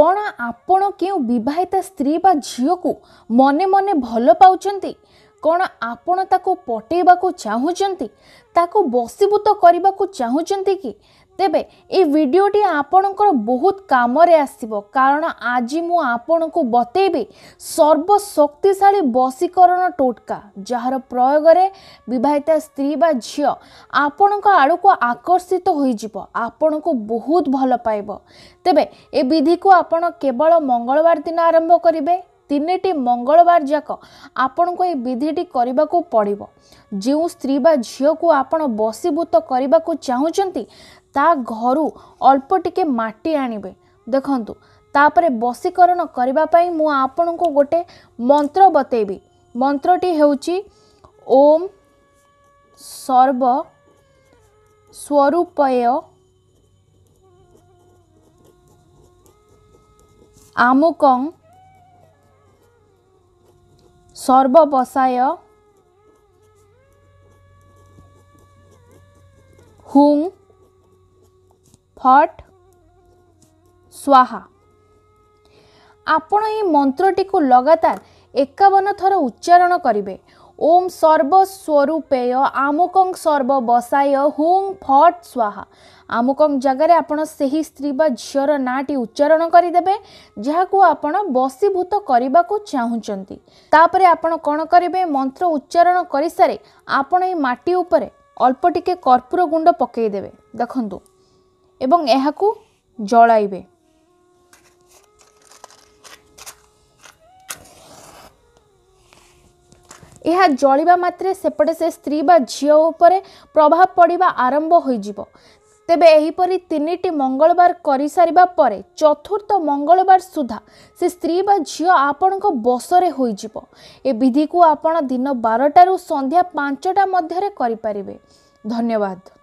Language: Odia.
କ'ଣ ଆପଣ କେଉଁ ବିବାହିତା ସ୍ତ୍ରୀ ବା ଝିଅକୁ ମନେ ମନେ ଭଲ ପାଉଛନ୍ତି କ'ଣ ଆପଣ ତାକୁ ପଟେଇବାକୁ ଚାହୁଁଛନ୍ତି ତାକୁ ବସିଭୂତ କରିବାକୁ ଚାହୁଁଛନ୍ତି କି ତେବେ ଏଇ ଭିଡ଼ିଓଟି ଆପଣଙ୍କର ବହୁତ କାମରେ ଆସିବ କାରଣ ଆଜି ମୁଁ ଆପଣଙ୍କୁ ବତେଇବି ସର୍ବଶକ୍ତିଶାଳୀ ବଶୀକରଣ ଟୋଟକା ଯାହାର ପ୍ରୟୋଗରେ ବିବାହିତା ସ୍ତ୍ରୀ ବା ଝିଅ ଆପଣଙ୍କ ଆଡ଼କୁ ଆକର୍ଷିତ ହୋଇଯିବ ଆପଣଙ୍କୁ ବହୁତ ଭଲ ପାଇବ ତେବେ ଏ ବିଧିକୁ ଆପଣ କେବଳ ମଙ୍ଗଳବାର ଦିନ ଆରମ୍ଭ କରିବେ ତିନିଟି ମଙ୍ଗଳବାର ଯାକ ଆପଣଙ୍କୁ ଏହି ବିଧିଟି କରିବାକୁ ପଡ଼ିବ ଯେଉଁ ସ୍ତ୍ରୀ ବା ଝିଅକୁ ଆପଣ ବସିଭୂତ କରିବାକୁ ଚାହୁଁଛନ୍ତି ତା ଘରୁ ଅଳ୍ପ ଟିକେ ମାଟି ଆଣିବେ ଦେଖନ୍ତୁ ତାପରେ ବସିକରଣ କରିବା ପାଇଁ ମୁଁ ଆପଣଙ୍କୁ ଗୋଟେ ମନ୍ତ୍ର ବତେଇବି ମନ୍ତ୍ରଟି ହେଉଛି ଓମ୍ ସର୍ବ ସ୍ୱରୂପୟ ଆମୁକଙ୍କ ସର୍ବବସାୟ ହୁଙ୍ଗ ଫଟ୍ ସ୍ୱାହା ଆପଣ ଏହି ମନ୍ତ୍ରଟିକୁ ଲଗାତାର ଏକାବନ ଥର ଉଚ୍ଚାରଣ କରିବେ ଓମ୍ ସର୍ବସ୍ୱରୂପେୟ ଆମୁକଙ୍କ ସର୍ବବସାୟ ହୁଁ ଫଟ୍ ସ୍ୱାହା ଆମୁକଙ୍କ ଜାଗାରେ ଆପଣ ସେହି ସ୍ତ୍ରୀ ବା ଝିଅର ନାଁଟି ଉଚ୍ଚାରଣ କରିଦେବେ ଯାହାକୁ ଆପଣ ବସିଭୂତ କରିବାକୁ ଚାହୁଁଛନ୍ତି ତାପରେ ଆପଣ କ'ଣ କରିବେ ମନ୍ତ୍ର ଉଚ୍ଚାରଣ କରିସାରି ଆପଣ ଏହି ମାଟି ଉପରେ ଅଳ୍ପ ଟିକେ କର୍ପୂର ଗୁଣ୍ଡ ପକାଇଦେବେ ଦେଖନ୍ତୁ ଏବଂ ଏହାକୁ ଜଳାଇବେ ଏହା ଜଳିବା ମାତ୍ରେ ସେପଟେ ସେ ସ୍ତ୍ରୀ ବା ଝିଅ ଉପରେ ପ୍ରଭାବ ପଡ଼ିବା ଆରମ୍ଭ ହୋଇଯିବ ତେବେ ଏହିପରି ତିନିଟି ମଙ୍ଗଳବାର କରିସାରିବା ପରେ ଚତୁର୍ଥ ମଙ୍ଗଳବାର ସୁଦ୍ଧା ସେ ସ୍ତ୍ରୀ ବା ଝିଅ ଆପଣଙ୍କ ବସରେ ହୋଇଯିବ ଏ ବିଧିକୁ ଆପଣ ଦିନ ବାରଟାରୁ ସନ୍ଧ୍ୟା ପାଞ୍ଚଟା ମଧ୍ୟରେ କରିପାରିବେ ଧନ୍ୟବାଦ